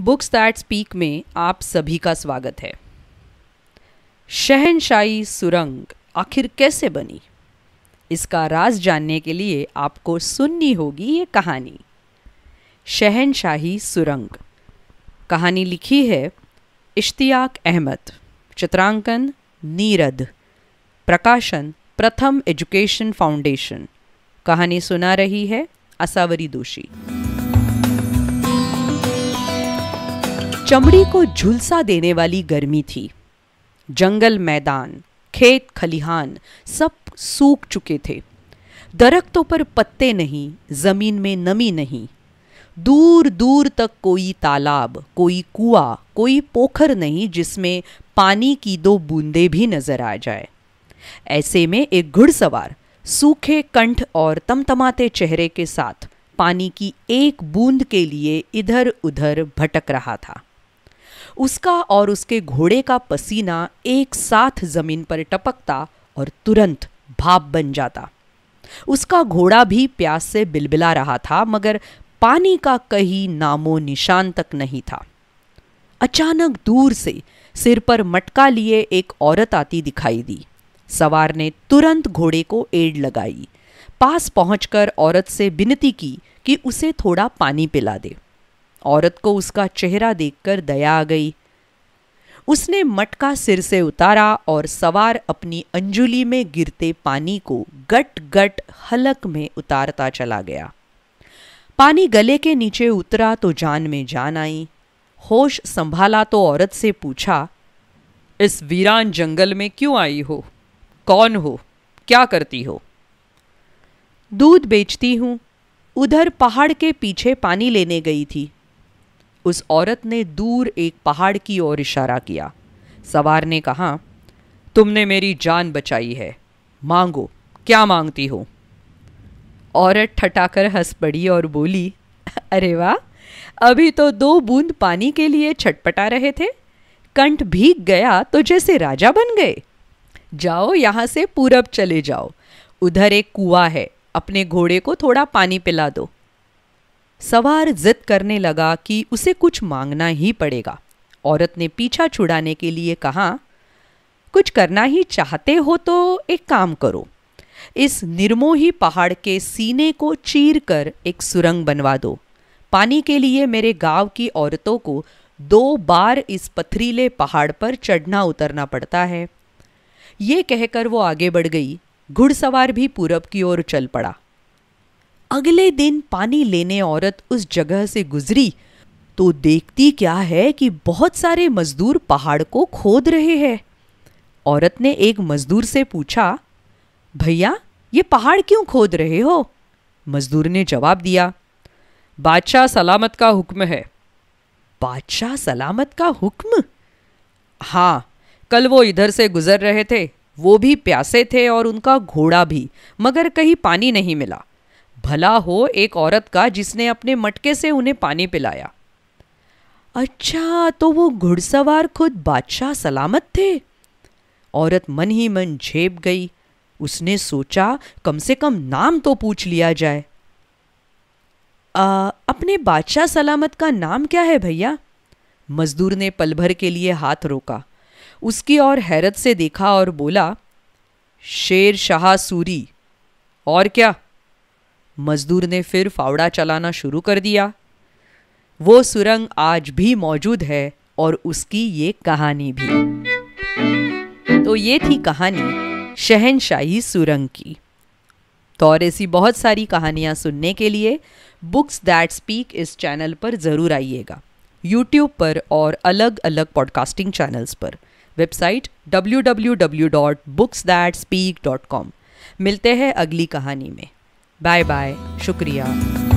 books that speak में आप सभी का स्वागत है शहनशाही सुरंग आखिर कैसे बनी इसका राज जानने के लिए आपको सुननी होगी ये कहानी शहनशाही सुरंग कहानी लिखी है इश्तियाक अहमद चित्रांकन नीरद प्रकाशन प्रथम एजुकेशन फाउंडेशन कहानी सुना रही है असावरी दोषी चमड़ी को झुलसा देने वाली गर्मी थी जंगल मैदान खेत खलिहान सब सूख चुके थे दरख्तों पर पत्ते नहीं ज़मीन में नमी नहीं दूर दूर तक कोई तालाब कोई कुआं कोई पोखर नहीं जिसमें पानी की दो बूंदे भी नजर आ जाए ऐसे में एक घुड़सवार सूखे कंठ और तमतमाते चेहरे के साथ पानी की एक बूंद के लिए इधर उधर भटक रहा था उसका और उसके घोड़े का पसीना एक साथ जमीन पर टपकता और तुरंत भाप बन जाता उसका घोड़ा भी प्यास से बिलबिला रहा था मगर पानी का कहीं नामो निशान तक नहीं था अचानक दूर से सिर पर मटका लिए एक औरत आती दिखाई दी सवार ने तुरंत घोड़े को एड लगाई पास पहुंचकर औरत से विनती की कि उसे थोड़ा पानी पिला दे औरत को उसका चेहरा देखकर दया आ गई उसने मटका सिर से उतारा और सवार अपनी अंजुली में गिरते पानी को गट गट हलक में उतारता चला गया पानी गले के नीचे उतरा तो जान में जान आई होश संभाला तो औरत से पूछा इस वीरान जंगल में क्यों आई हो कौन हो क्या करती हो दूध बेचती हूं उधर पहाड़ के पीछे पानी लेने गई थी उस औरत ने दूर एक पहाड़ की ओर इशारा किया सवार ने कहा तुमने मेरी जान बचाई है मांगो क्या मांगती हो औरत ठटाकर हंस पड़ी और बोली अरे वाह अभी तो दो बूंद पानी के लिए छटपटा रहे थे कंठ भीग गया तो जैसे राजा बन गए जाओ यहाँ से पूरब चले जाओ उधर एक कुआ है अपने घोड़े को थोड़ा पानी पिला दो सवार जिद करने लगा कि उसे कुछ मांगना ही पड़ेगा औरत ने पीछा छुड़ाने के लिए कहा कुछ करना ही चाहते हो तो एक काम करो इस निर्मोही पहाड़ के सीने को चीर कर एक सुरंग बनवा दो पानी के लिए मेरे गांव की औरतों को दो बार इस पथरीले पहाड़ पर चढ़ना उतरना पड़ता है ये कहकर वो आगे बढ़ गई घुड़सवार भी पूरब की ओर चल पड़ा अगले दिन पानी लेने औरत उस जगह से गुजरी तो देखती क्या है कि बहुत सारे मजदूर पहाड़ को खोद रहे हैं औरत ने एक मजदूर से पूछा भैया ये पहाड़ क्यों खोद रहे हो मजदूर ने जवाब दिया बादशाह सलामत का हुक्म है बादशाह सलामत का हुक्म हाँ कल वो इधर से गुजर रहे थे वो भी प्यासे थे और उनका घोड़ा भी मगर कहीं पानी नहीं मिला भला हो एक औरत का जिसने अपने मटके से उन्हें पानी पिलाया अच्छा तो वो घुड़सवार खुद बादशाह सलामत थे औरत मन ही मन झेप गई उसने सोचा कम से कम नाम तो पूछ लिया जाए आ, अपने बादशाह सलामत का नाम क्या है भैया मजदूर ने पल भर के लिए हाथ रोका उसकी और हैरत से देखा और बोला शेर शाह सूरी और क्या मजदूर ने फिर फावड़ा चलाना शुरू कर दिया वो सुरंग आज भी मौजूद है और उसकी ये कहानी भी तो ये थी कहानी शहनशाही सुरंग की तो और ऐसी बहुत सारी कहानियाँ सुनने के लिए बुक्स दैट स्पीक इस चैनल पर ज़रूर आइएगा यूट्यूब पर और अलग अलग पॉडकास्टिंग चैनल्स पर website W W W dot books that speak dot com मिलते हैं अगली कहानी में बाय बाय शुक्रिया